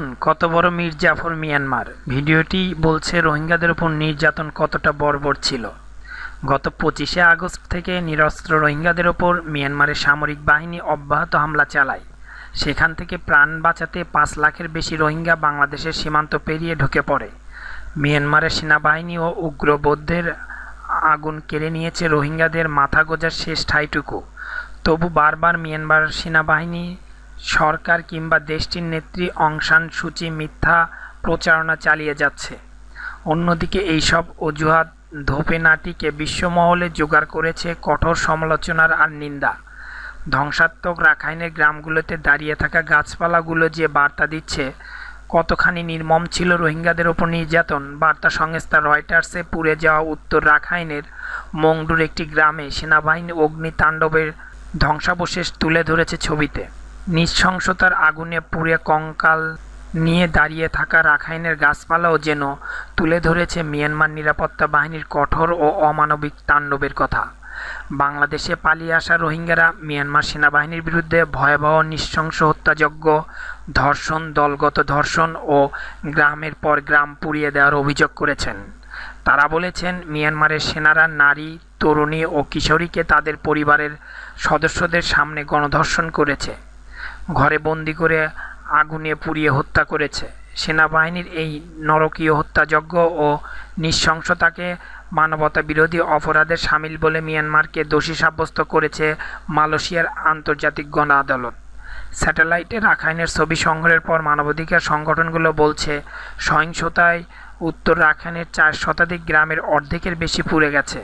দেখুন কত বড় মীর জাফর মিয়ানমার ভিডিওটি বলছে রোহিঙ্গাদের উপর নির্যাতন কতটা বর্বর ছিল গত পঁচিশে আগস্ট থেকে নিরস্ত্র রোহিঙ্গাদের ওপর মিয়ানমারের সামরিক বাহিনী অব্যাহত হামলা চালায় সেখান থেকে প্রাণ বাঁচাতে পাঁচ লাখের বেশি রোহিঙ্গা বাংলাদেশের সীমান্ত পেরিয়ে ঢুকে পড়ে মিয়ানমারের সেনাবাহিনী ও উগ্র আগুন কেড়ে নিয়েছে রোহিঙ্গাদের মাথা গোজার শেষ ঠাইটুকু তবু বারবার মিয়ানমার সেনাবাহিনী সরকার কিংবা দেশটির নেত্রী অংশান সূচি মিথ্যা প্রচারণা চালিয়ে যাচ্ছে অন্যদিকে এইসব অজুহাত ধোপে নাটিকে বিশ্বমহলে জোগাড় করেছে কঠোর সমালোচনার আর নিন্দা ধ্বংসাত্মক রাখাইনের গ্রামগুলোতে দাঁড়িয়ে থাকা গাছপালাগুলো যে বার্তা দিচ্ছে কতখানি নির্মম ছিল রোহিঙ্গাদের ওপর নির্যাতন বার্তা সংস্থা রয়টার্সে পুড়ে যাওয়া উত্তর রাখাইনের মংডুর একটি গ্রামে সেনাবাহিনী অগ্নি তাণ্ডবের ধ্বংসাবশেষ তুলে ধরেছে ছবিতে নৃশংসতার আগুনে পুড়ে কঙ্কাল নিয়ে দাঁড়িয়ে থাকা রাখাইনের গাছপালাও যেন তুলে ধরেছে মিয়ানমার নিরাপত্তা বাহিনীর কঠোর ও অমানবিক তাণ্ডবের কথা বাংলাদেশে পালিয়ে আসা রোহিঙ্গারা মিয়ানমার সেনাবাহিনীর বিরুদ্ধে ভয়াবহ নৃশংস হত্যাযজ্ঞ ধর্ষণ দলগত ধর্ষণ ও গ্রামের পর গ্রাম পুড়িয়ে দেওয়ার অভিযোগ করেছেন তারা বলেছেন মিয়ানমারের সেনারা নারী তরুণী ও কিশোরীকে তাদের পরিবারের সদস্যদের সামনে গণধর্ষণ করেছে ঘরে বন্দি করে আগুনে পুড়িয়ে হত্যা করেছে সেনাবাহিনীর এই নরকীয় হত্যাযজ্ঞ ও নৃশংসতাকে মানবতা বিরোধী অপরাধের সামিল বলে মিয়ানমারকে দোষী সাব্যস্ত করেছে মালয়েশিয়ার আন্তর্জাতিক গণ আদালত স্যাটেলাইটে রাখাইনের ছবি সংগ্রহের পর মানবাধিকার সংগঠনগুলো বলছে সহিংসতায় উত্তর রাখাইনের চার শতাধিক গ্রামের অর্ধেকের বেশি পুড়ে গেছে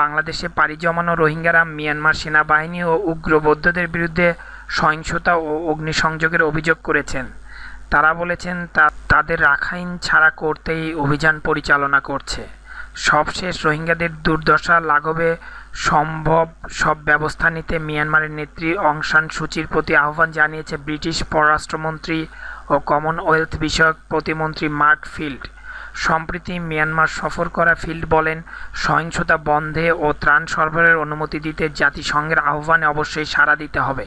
বাংলাদেশে পাড়ি জমানো রোহিঙ্গারা মিয়ানমার সেনাবাহিনী ও উগ্রবৌদ্ধদের বিরুদ্ধে সহিংসতা ও অগ্নিসংযোগের অভিযোগ করেছেন তারা বলেছেন তা তাদের রাখাইন ছাড়া করতেই অভিযান পরিচালনা করছে সবশেষ রোহিঙ্গাদের দুর্দশা লাঘবে সম্ভব সব ব্যবস্থা নিতে মিয়ানমারের নেত্রী অংশান সূচির প্রতি আহ্বান জানিয়েছে ব্রিটিশ পররাষ্ট্রমন্ত্রী ও কমনওয়েলথ বিষয়ক প্রতিমন্ত্রী মার্ক ফিল্ড সম্প্রতি মিয়ানমার সফর করা ফিল্ড বলেন সহিংসতা বন্ধে ও ত্রাণ সরবরাহের অনুমতি দিতে জাতিসংঘের আহ্বানে অবশ্যই সাড়া দিতে হবে